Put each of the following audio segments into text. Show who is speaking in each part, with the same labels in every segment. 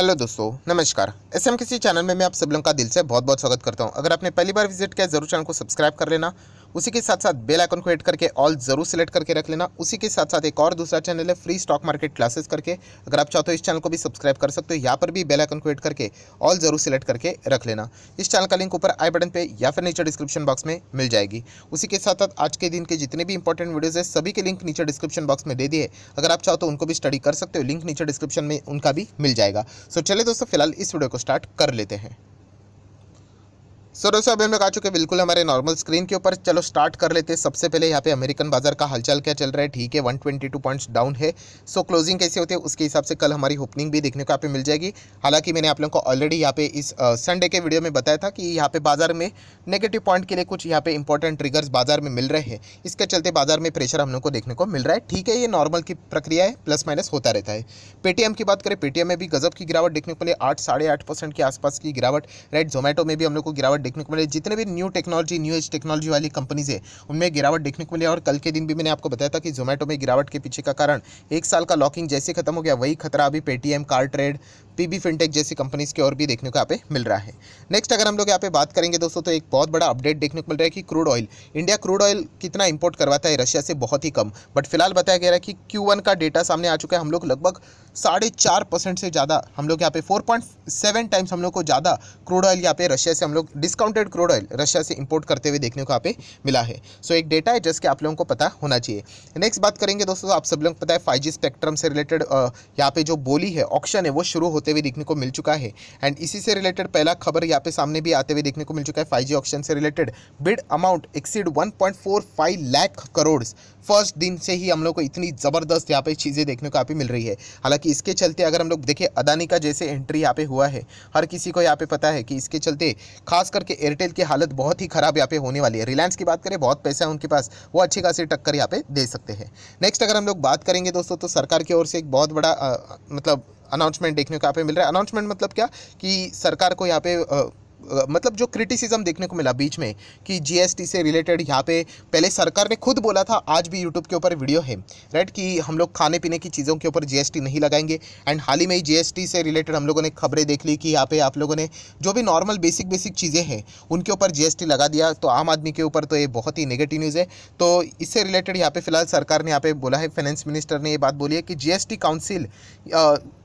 Speaker 1: hello दोस्तों नमस्कार S M किसी चैनल में मैं आप सब लोगों का दिल से बहुत बहुत स्वागत करता हूं अगर आपने पहली बार विजिट किया जरूर चैनल को सब्सक्राइब कर लेना उसी के साथ साथ बेल आइकन को हिट करके ऑल जरूर सेलेक्ट करके रख लेना उसी के साथ साथ एक और दूसरा चैनल है फ्री स्टॉक मार्केट क्लासेस करके अगर आप चाहते हो तो इस चैनल को भी सब्सक्राइब कर सकते हो यहाँ पर भी बेल आइकन को हिट करके ऑल जरूर सेलेक्ट करके रख लेना इस चैनल का लिंक ऊपर आई बटन पर या फिर नीचे डिस्क्रिप्शन बॉक्स में मिल जाएगी उसी के साथ साथ आज के दिन के जितने भी इंपॉर्टेंट वीडियोज़ है सभी के लिंक नीचे डिस्क्रिप्शन बॉक्स में दे दिए अगर आप चाहो तो उनको भी स्टडी कर सकते हो लिंक नीचे डिस्क्रिप्शन में उनका भी मिल जाएगा सो चले दोस्तों फिलहाल इस वीडियो को स्टार्ट कर लेते हैं सो दोस्तों अभी हम लोग आ चुके बिल्कुल हमारे नॉर्मल स्क्रीन के ऊपर चलो स्टार्ट कर लेते हैं सबसे पहले यहाँ पे अमेरिकन बाजार का हलचल क्या चल रहा है ठीक है 122 पॉइंट्स डाउन है सो क्लोजिंग कैसे होती है उसके हिसाब से कल हमारी ओपनिंग भी देखने को यहाँ पे मिल जाएगी हालांकि मैंने आप लोगों को ऑलरेडी यहाँ पे इस संडे के वीडियो में बताया था कि यहाँ पे बाजार में नेगेटिव पॉइंट के लिए कुछ यहाँ पे इंपॉर्टेंट ट्रिगर्स बाजार में मिल रहे हैं इसके चलते बाजार में प्रेशर हम लोग को देखने को मिल रहा है ठीक है ये नॉर्मल की प्रक्रिया है प्लस माइनस होता रहता है पेटीएम की बात करें पेटीएम में भी गजब की गिरावट देखने को मिले आठ साढ़े आठ परसेंट के आसपास की गिरावट राइट जोमेटो में भी हम लोग को गिरावट देखने को मिले जितने भी new technology new age technology वाली कंपनीज़ है उनमें गिरावट देखने को मिली और कल के दिन भी मैंने आपको बताया था कि जोमेटो में गिरावट के पीछे का कारण एक साल का लॉकिंग जैसे खत्म हो गया वही खतरा अभी Paytm CarTrade PB Fintech जैसी कंपनीज़ के और भी देखने को यहाँ पे मिल रहा है नेक्स्ट अगर हम लोग यहाँ पे बात करेंगे दोस्तों तो एक बहुत बड़ा अपडेट देखने को मिल रहा है कि crude oil India crude oil कितना इंपोर्ट करवाता है रशिया से बहुत ही कम बट फिलहाल बताया गया है कि क्यू का डेटा सामने आ चुका है हम लोग लगभग साढ़े चार परसेंट से ज़्यादा हम लोग यहाँ पे फोर पॉइंट सेवन टाइम्स हम लोग को ज़्यादा क्रूड ऑयल यहाँ पे रशिया से हम लोग dis discounted crude oil Russia से इंपोर्ट करते हुए देखने को यहाँ पे मिला है सो so, एक डेटा है जिसके आप लोगों को पता होना चाहिए नेक्स्ट बात करेंगे दोस्तों आप सब लोग पता है फाइव स्पेक्ट्रम से रिलेटेड यहाँ पे जो बोली है ऑप्शन है वो शुरू होते हुए देखने को मिल चुका है एंड इसी से रिलेटेड पहला खबर यहाँ पे सामने भी आते हुए देखने को मिल चुका है फाइव जी से related bid amount exceed one lakh crore first दिन से ही हम लोग को इतनी ज़बरदस्त यहाँ पे चीज़ें देखने को यहाँ पे मिल रही है हालांकि इसके चलते अगर हम लोग देखें अदानी का जैसे एंट्री यहाँ पे हुआ है हर किसी को यहाँ पे पता है कि इसके चलते खास करके कि एयरटेल की हालत बहुत ही खराब यहाँ पे होने वाली है रिलायंस की बात करें बहुत पैसा है उनके पास वो अच्छी खासी टक्कर यहाँ पे दे सकते हैं नेक्स्ट अगर हम लोग बात करेंगे दोस्तों तो सरकार की ओर से एक बहुत बड़ा आ, मतलब अनाउंसमेंट देखने को यहाँ पे मिल रहा है अनाउंसमेंट मतलब क्या कि सरकार को यहाँ पे आ, मतलब जो क्रिटिसिज्म देखने को मिला बीच में कि जीएसटी से रिलेटेड यहाँ पे पहले सरकार ने खुद बोला था आज भी यूट्यूब के ऊपर वीडियो है राइट कि हम लोग खाने पीने की चीज़ों के ऊपर जीएसटी नहीं लगाएंगे एंड हाल ही में ही जीएसटी से रिलेटेड हम लोगों ने खबरें देख ली कि यहाँ पे आप लोगों ने जो भी नॉर्मल बेसिक बेसिक चीज़ें हैं उनके ऊपर जीएसटी लगा दिया तो आम आदमी के ऊपर तो ये बहुत ही नेगेटिव न्यूज़ है तो इससे रिलेटेड यहाँ पर फिलहाल सरकार ने यहाँ पर बोला है फाइनेंस मिनिस्टर ने ये बात बोली है कि जी काउंसिल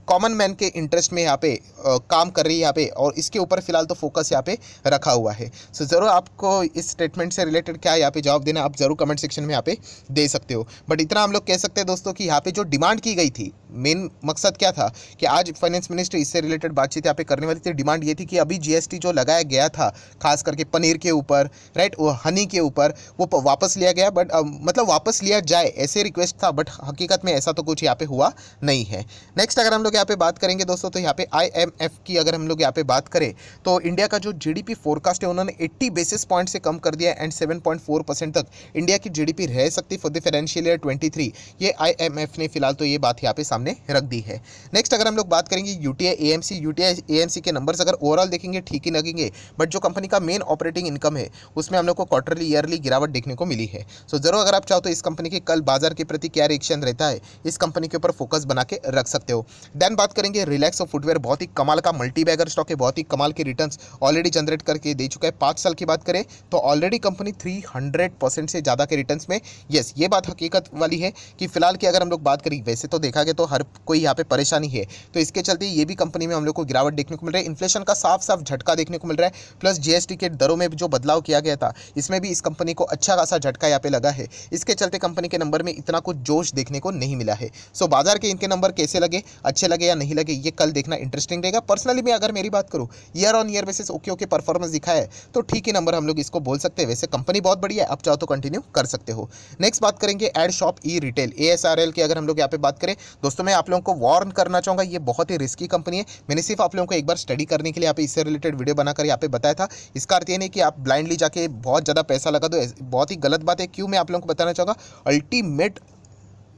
Speaker 1: कॉमन मैन के इंटरेस्ट में यहाँ पे आ, काम कर रही है यहाँ पे और इसके ऊपर फिलहाल तो फोकस यहाँ पे रखा हुआ है सो so, ज़रूर आपको इस स्टेटमेंट से रिलेटेड क्या यहाँ पे जवाब देना आप ज़रूर कमेंट सेक्शन में यहाँ पे दे सकते हो बट इतना हम लोग कह सकते हैं दोस्तों कि यहाँ पे जो डिमांड की गई थी मेन मकसद क्या था कि आज फाइनेंस मिनिस्टर इससे रिलेटेड बातचीत यहाँ पे करने वाली थी डिमांड ये थी कि अभी जी जो लगाया गया था खास करके पनीर के ऊपर राइट वो हनी के ऊपर वो वापस लिया गया बट मतलब वापस लिया जाए ऐसे रिक्वेस्ट था बट हकीकत में ऐसा तो कुछ यहाँ पे हुआ नहीं है नेक्स्ट अगर हम लोग यहाँ पे बात करेंगे दोस्तों तो यहाँ पे आईएमएफ की अगर हम लोग यहाँ पे बात करें तो इंडिया का जो जीडीपी फोरकास्ट है उन्होंने 80 बेसिस पॉइंट से कम कर दिया एंड 7.4 परसेंट तक इंडिया की जीडीपी रह सकती फॉर द फाइनेंशियल ईयर 23 ये आईएमएफ ने फिलहाल तो ये बात यहाँ पे सामने रख दी है नेक्स्ट अगर हम लोग बात करेंगे यूटीआई एएमसी यूटीआई एएमसी के नंबर्स अगर ओवरऑल देखेंगे ठीक ही लगेंगे बट जो कंपनी का मेन ऑपरेटिंग इनकम है उसमें हम लोग को क्वार्टरली ईयरली गिरावट देखने को मिली है सो जरूर अगर आप चाहो तो इस कंपनी के कल बाजार के प्रति क्या रिएक्शन रहता है इस कंपनी के ऊपर फोकस बना के रख सकते हो देन बात करेंगे रिलैक्स ऑफ फुटवेयर बहुत ही कमाल का मल्टी बैगर स्टॉक है बहुत ही कमाल के रिटर्न ऑलरेडी जनरेट करके दे चुका है पाँच साल की बात करें तो already company three hundred percent से ज़्यादा के रिटर्न में येस ये बात हकीकत वाली है कि फिलहाल की अगर हम लोग बात करें वैसे तो देखा गया तो हर कोई यहाँ पे परेशानी है तो इसके चलते ये भी कंपनी में हम लोग को गिरावट देखने को मिल रहा है इन्फ्लेशन का साफ साफ झटका देखने को मिल रहा है प्लस जीएसटी के दरों में जो बदलाव किया गया था इसमें भी इस कंपनी को अच्छा खासा झटका यहाँ पे लगा है इसके चलते कंपनी के नंबर में इतना कुछ जोश देखने को नहीं मिला है सो बाजार के इनके नंबर कैसे लगे अच्छे लगे लगे या नहीं लगे ये कल देखना इंटरेस्टिंग रहेगा पर्सनली मैं अगर मेरी बात करूँ year on year basis okay okay performance दिखा है तो ठीक ही नंबर हम लोग इसको बोल सकते हैं वैसे कंपनी बहुत बढ़िया है आप चाहो तो कंटिन्यू कर सकते हो नेक्स्ट बात करेंगे एड शॉप ई रिटेल ए की अगर हम लोग यहाँ पे बात करें दोस्तों मैं आप लोगों को वार्न करना चाहूँगा ये बहुत ही रिस्की कंपनी है मैंने सिर्फ आप लोगों को एक बार स्टडी करने के लिए यहाँ पे इससे रिलेटेड वीडियो बनाकर यहाँ पे बताया था इसका अर्थ ये नहीं कि आप ब्लाइंडली जाके बहुत ज़्यादा पैसा लगा दो बहुत ही गलत बात है क्यों मैं आप लोगों को बताना चाहूँगा ultimate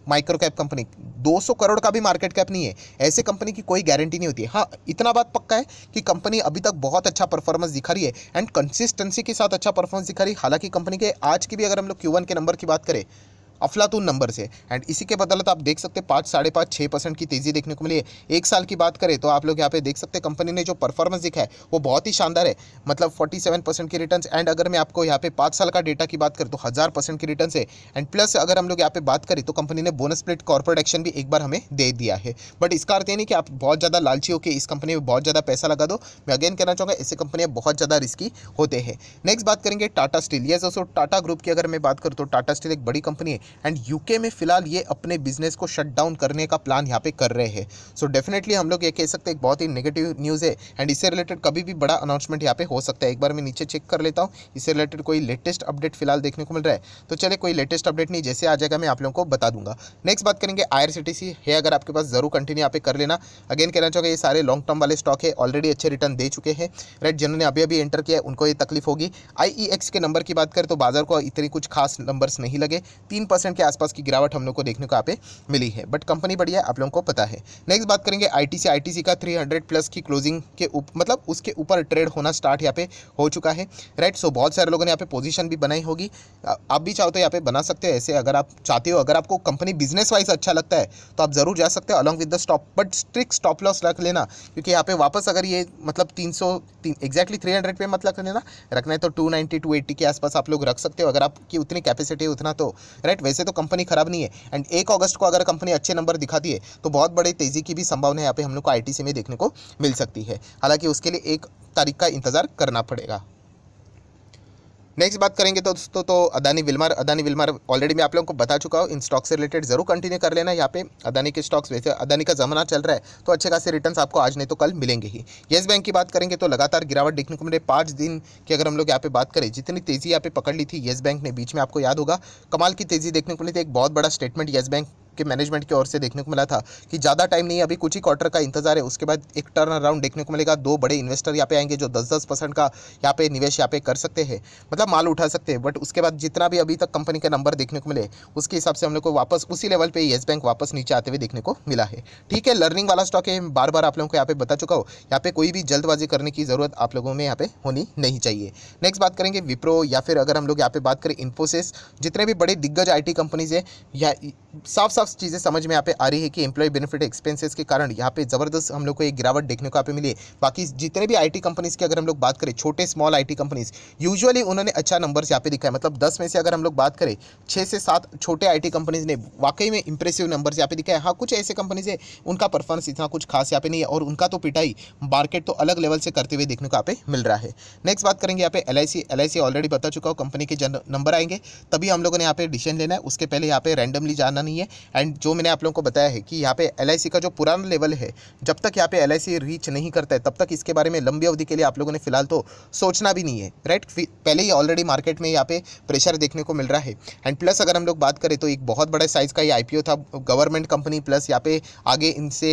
Speaker 1: micro cap company 200 crore का भी मार्केट कैप नहीं है ऐसे कंपनी की कोई गारंटी नहीं होती है हाँ इतना बात पक्का है कि कंपनी अभी तक बहुत अच्छा परफॉर्मेंस दिखा रही है एंड कंसिस्टेंसी के साथ अच्छा परफॉर्मेंस दिखा रही है हालांकि कंपनी के आज की भी अगर हम लोग क्यू के नंबर की बात करें अफलातून नंबर से एंड इसी के बदलत आप देख सकते हैं पाँच साढ़े पाँच छः परसेंट की तेज़ी देखने को मिली है एक साल की बात करें तो आप लोग यहाँ पे देख सकते हैं कंपनी ने जो परफॉर्मेंस दिखा है वो बहुत ही शानदार है मतलब फोर्टी सेवन परसेंट की रिटर्न एंड अगर मैं आपको यहाँ पे पाँच साल का डेटा की बात करें तो हज़ार परसेंट की रिटर्न है एंड प्लस अगर हम लोग यहाँ पे बात करें तो कंपनी ने बोनस प्लेट कॉर्पोरेट एक्शन भी एक बार हमें दे दिया है बट इसका अर्थ ये नहीं कि आप बहुत ज़्यादा लालची होकर इस कंपनी में बहुत ज़्यादा पैसा लगा दो मैं अगेन कहना चाहूँगा ऐसी कंपनियाँ बहुत ज़्यादा रिस्की होते हैं नेक्स्ट बात करेंगे टाटा स्टील ये दोस्तों टाटा ग्रुप की अगर मैं बात करूँ तो टाटा स्टील एक बड़ी कंपनी है एंड यूके में फ़िलहाल ये अपने बिजनेस को शट डाउन करने का प्लान यहाँ पे कर रहे हैं सो डेफिनेटली हम लोग ये कह सकते हैं बहुत ही नेगेटिव न्यूज़ है एंड इससे रिलेटेड कभी भी बड़ा अनाउंसमेंट यहाँ पे हो सकता है एक बार मैं नीचे चेक कर लेता हूँ इससे रिलेटेड कोई लेटेस्ट अपडेट फिलहाल देखने को मिल रहा है तो चले कोई लेटेस्ट अपडेट नहीं जैसे आ जाएगा मैं आप लोगों को बता दूंगा नेक्स्ट बात करेंगे आई है अगर आपके पास जरूर कंटिन्यू यहाँ पे कर लेना अगेन कहना चाहूँगा ये सारे लॉन्ग टर्म वाले स्टॉक है ऑलरेडी अच्छे रिटर्न दे चुके हैं राइट जिन्होंने अभी अभी एंटर किया उनको ये तकलीफ होगी आई e के नंबर की बात करें तो बाजार को इतनी कुछ खास नंबर्स नहीं लगे तीन परसेंट के आसपास की गिरावट हम लोग को देखने को यहाँ पे मिली है बट कंपनी बढ़िया आप लोगों को पता है नेक्स्ट बात करेंगे आईटीसी आईटीसी का 300 प्लस की क्लोजिंग के उप, मतलब उसके ऊपर ट्रेड होना स्टार्ट यहाँ पे हो चुका है राइट सो बहुत सारे लोगों ने यहाँ पे पोजिशन भी बनाई होगी आप भी चाहो तो यहाँ पे बना सकते हो ऐसे अगर आप चाहते हो अगर आपको कंपनी बिजनेस वाइज अच्छा लगता है तो आप ज़रूर जा सकते हो along with the stop but strict stop loss रख लेना क्योंकि यहाँ पे वापस अगर ये मतलब तीन सौ एग्जैक्टली थ्री हंड्रेड पे मत रख लेना रखना है तो टू नाइन्टी टू एट्टी के आसपास आप लोग रख सकते हो अगर आपकी उतनी कैपेसिटी है उतना तो राइट वैसे तो कंपनी खराब नहीं है एंड एक अगस्त को अगर कंपनी अच्छे नंबर दिखाती है तो बहुत बड़ी तेज़ी की भी संभावना यहाँ पे हम लोग को आई में देखने को मिल सकती है हालांकि उसके लिए एक तारीख का इंतज़ार करना पड़ेगा नेक्स्ट बात करेंगे तो दोस्तों तो Adani Wilmar Adani Wilmar already मैं आप लोगों को बता चुका हूँ इन स्टॉक से रिलेटेड जरूर कंटिन्यू कर लेना यहाँ पे अदानी के स्टॉक्स वैसे अदानी का जमाना चल रहा है तो अच्छे खासे रिटर्न आपको आज नहीं तो कल मिलेंगे ही येस बैंक की बात करेंगे तो लगातार गिरावट देखने को मिले पाँच दिन की अगर हम लोग यहाँ पे बात करें जितनी तेज़ी यहाँ पे पकड़ ली थी येस बैंक ने बीच में आपको याद होगा कमाल की तेज़ी देखने को मिली थी एक बहुत बड़ा स्टेटमेंट येस बैंक के मैनेजमेंट की ओर से देखने को मिला था कि ज़्यादा टाइम नहीं अभी कुछ ही क्वार्टर का इंतजार है उसके बाद एक टर्न अराउंड देखने को मिलेगा दो बड़े इन्वेस्टर यहाँ पे आएंगे जो दस दस परसेंट का यहाँ पे निवेश यहाँ पे कर सकते हैं मतलब माल उठा सकते हैं बट उसके बाद जितना भी अभी तक कंपनी का नंबर देखने को मिले उसके हिसाब से हम लोग को वापस उसी लेवल पर येस बैंक वापस नीचे आते हुए देखने को मिला है ठीक है लर्निंग वाला स्टॉक है बार बार आप लोगों को यहाँ पे बता चुका हो यहाँ पे कोई भी जल्दबाजी करने की ज़रूरत आप लोगों में यहाँ पे होनी नहीं चाहिए नेक्स्ट बात करेंगे विप्रो या फिर अगर हम लोग यहाँ पे बात करें इन्फोसिस जितने भी बड़े दिग्गज आई कंपनीज है या साफ साफ साफ चीज़ें समझ में यहाँ पे आ रही है कि एम्प्लॉय बेनिफिट एक्सपेंसेस के कारण यहाँ पे ज़बरदस्त हम लोग को एक गिरावट देखने को यहाँ पे मिली है बाकी जितने भी आईटी कंपनीज की अगर हम लोग बात करें छोटे स्मॉल आईटी कंपनीज यूजुअली उन्होंने अच्छा नंबर्स यहाँ पे दिखाया मतलब दस में से अगर हम लोग बात करें छः से सात छोटे आई कंपनीज ने वाकई में इंप्रेसिव नंबर्स यहाँ पे दिखाए हाँ कुछ ऐसे कंपनीज है उनका परफॉर्मेंस इतना कुछ खास यहाँ पे नहीं है और उनका तो पिटाई मार्केट तो अलग लेवल से करते हुए देखने को यहाँ पे मिल रहा है नेक्स्ट बात करेंगे यहाँ पे एल आई ऑलरेडी बता चुका हूँ कंपनी के नंबर आएंगे तभी हम लोगों ने यहाँ पे डिसीजन लेना है उसके पहले यहाँ पे रैंडमली जाना नहीं है एंड जो मैंने आप लोगों को बताया है कि यहाँ पे एल का जो पुराना लेवल है जब तक यहाँ पे एल रीच नहीं करता है तब तक इसके बारे में लंबी अवधि के लिए आप लोगों ने फिलहाल तो सोचना भी नहीं है राइट पहले ही ऑलरेडी मार्केट में यहाँ पे प्रेशर देखने को मिल रहा है एंड प्लस अगर हम लोग बात करें तो एक बहुत बड़े साइज़ का ये आई था गवर्नमेंट कंपनी प्लस यहाँ पे आगे इनसे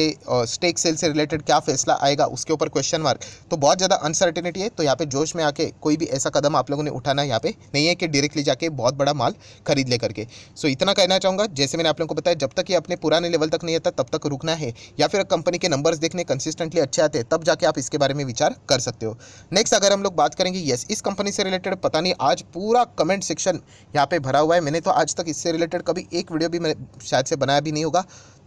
Speaker 1: स्टेक सेल से रिलेटेड क्या फैसला आएगा उसके ऊपर क्वेश्चन मार्क तो बहुत ज़्यादा अनसर्टेनिटी है तो यहाँ पे जोश में आके कोई भी ऐसा कदम आप लोगों ने उठाना यहाँ पे नहीं है कि डायरेक्टली जाके बहुत बड़ा माल खरीद ले करके सो इतना कहना चाहूँगा जैसे मैंने आप लोगों को बताया है जब तक ये अपने पुराने लेवल तक नहीं आता तब तक रुकना है या फिर कंपनी के नंबर्स देखने कंसिस्टेंटली अच्छे आते हैं तब जाके आप इसके बारे में विचार कर सकते हो नेक्स्ट अगर हम लोग बात करेंगे येस इस कंपनी से रिलेटेड पता नहीं आज पूरा कमेंट सेक्शन यहाँ पे भरा हुआ है मैंने तो आज तक इससे रिलेटेड कभी एक वीडियो भी मैंने शायद से बनाया भी नहीं होगा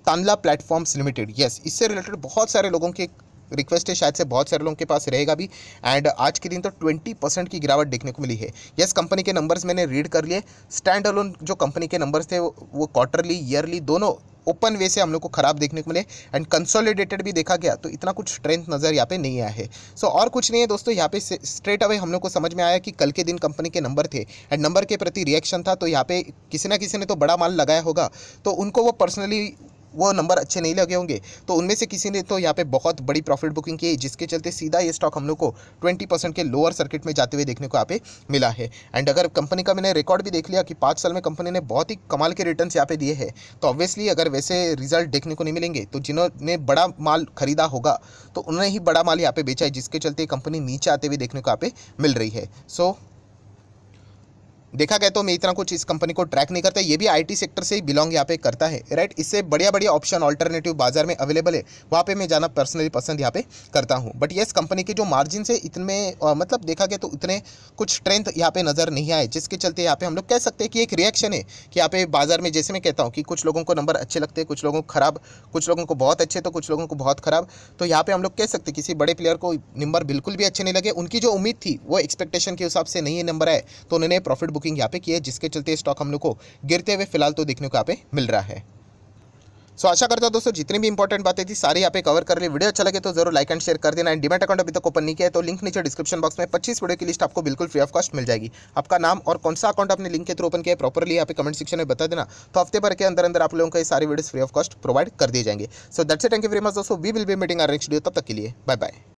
Speaker 1: तानला प्लेटफॉर्म्स लिमिटेड येस इससे रिलेटेड बहुत सारे लोगों के रिक्वेस्ट है शायद से बहुत सारे लोगों के पास रहेगा भी एंड आज के दिन तो ट्वेंटी परसेंट की गिरावट देखने को मिली है यस कंपनी के नंबर्स मैंने रीड कर लिए स्टैंड अलोन जो कंपनी के नंबर्स थे वो क्वार्टरली ईयरली दोनों ओपन वे से हम लोग को खराब देखने को मिले एंड कंसोलिडेटेड भी देखा गया तो इतना कुछ स्ट्रेंथ नज़र यहाँ पे नहीं आया है सो so, और कुछ नहीं है दोस्तों यहाँ पे स्ट्रेट अवे हम लोग को समझ में आया कि कल के दिन कंपनी के नंबर थे एंड नंबर के प्रति रिएक्शन था तो यहाँ पे किसी ना किसी ने तो बड़ा माल लगाया होगा तो उनको वो पर्सनली वो नंबर अच्छे नहीं लगे होंगे तो उनमें से किसी ने तो यहाँ पे बहुत बड़ी प्रॉफिट बुकिंग की जिसके चलते सीधा ये स्टॉक हम लोग को ट्वेंटी परसेंट के लोअर सर्किट में जाते हुए देखने को यहाँ पे मिला है एंड अगर कंपनी का मैंने रिकॉर्ड भी देख लिया कि पाँच साल में कंपनी ने बहुत ही कमाल के रिटर्न यहाँ पे दिए है तो ऑब्वियसली अगर वैसे रिजल्ट देखने को नहीं मिलेंगे तो जिन्होंने बड़ा माल खरीदा होगा तो उन्होंने ही बड़ा माल यहाँ पे बेचा है जिसके चलते कंपनी नीचे आते हुए देखने को यहाँ पे मिल रही है सो देखा गया तो मैं इतना कुछ इस कंपनी को ट्रैक नहीं करता ये भी आईटी सेक्टर से ही बिलोंग यहाँ पे करता है राइट इससे बढ़िया बढ़िया ऑप्शन ऑल्टरनेटिव बाजार में अवेलेबल है वहाँ पे मैं जाना पर्सनली पसंद यहाँ पे करता हूँ बट येस कंपनी के जो मार्जिन है इतने आ, मतलब देखा गया तो उतने कुछ स्ट्रेंथ यहाँ पे नज़र नहीं आए जिसके चलते यहाँ पे हम लोग कह सकते हैं कि एक रिएक्शन है कि यहाँ पे बाजार में जैसे मैं कहता हूँ कि कुछ लोगों को नंबर अच्छे लगते हैं कुछ लोगों को खराब कुछ लोगों को बहुत अच्छे तो कुछ लोगों को बहुत खराब तो यहाँ पे हम लोग कह सकते किसी बड़े प्लेयर को नंबर बिल्कुल भी अच्छे नहीं लगे उनकी जो उम्मीद थी वो एक्सपेक्टेशन के हिसाब से नहीं नंबर आए तो उन्होंने प्रॉफिट बुकिंग यहाँ पे की है जिसके चलते स्टॉक हम लोग को गिरते हुए फिलहाल तो देखने को यहाँ पे मिल रहा है सो so, आशा करता हूँ दोस्तों जितनी भी इंपॉर्टेंट बातें थी सारी यहाँ पे कवर कर ली वीडियो अच्छा लगे तो जरूर लाइक एंड शेयर कर देना एंड डिमेट अकाउंट अभी तक ओपन नहीं किया है तो लिंक नीचे डिस्क्रिप्शन बॉक्स में 25 वीडियो की लिस्ट आपको बिल्कुल फ्री ऑफ कॉस्ट मिल जाएगी आपका नाम और कौन सा अकाउंट आपने लिंक के थ्रू ओपन किया है प्रॉपरली आप कमेंट सेक्शन में बता देना तो हफ्ते भर के अंदर अंदर आप लोगों को सारी video free of cost provide कर दिए जाएंगे सो दट से थैंक यू वेरी मच दोस्तों we will be meeting our next video तब तक के लिए बाय बाय